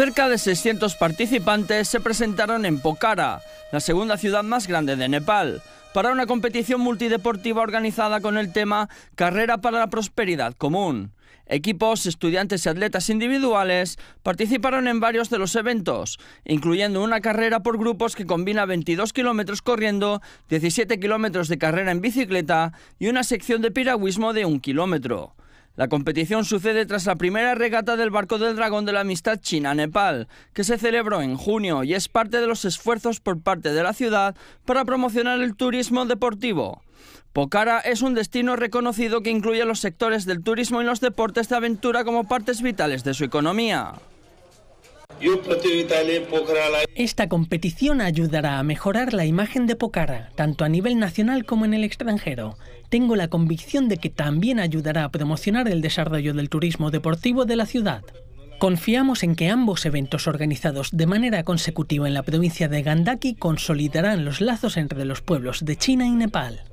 Cerca de 600 participantes se presentaron en Pokhara, la segunda ciudad más grande de Nepal, para una competición multideportiva organizada con el tema Carrera para la Prosperidad Común. Equipos, estudiantes y atletas individuales participaron en varios de los eventos, incluyendo una carrera por grupos que combina 22 kilómetros corriendo, 17 kilómetros de carrera en bicicleta y una sección de piragüismo de un kilómetro. La competición sucede tras la primera regata del barco del dragón de la amistad China-Nepal, que se celebró en junio y es parte de los esfuerzos por parte de la ciudad para promocionar el turismo deportivo. Pokhara es un destino reconocido que incluye los sectores del turismo y los deportes de aventura como partes vitales de su economía. Esta competición ayudará a mejorar la imagen de Pokhara, tanto a nivel nacional como en el extranjero. Tengo la convicción de que también ayudará a promocionar el desarrollo del turismo deportivo de la ciudad. Confiamos en que ambos eventos organizados de manera consecutiva en la provincia de Gandaki consolidarán los lazos entre los pueblos de China y Nepal.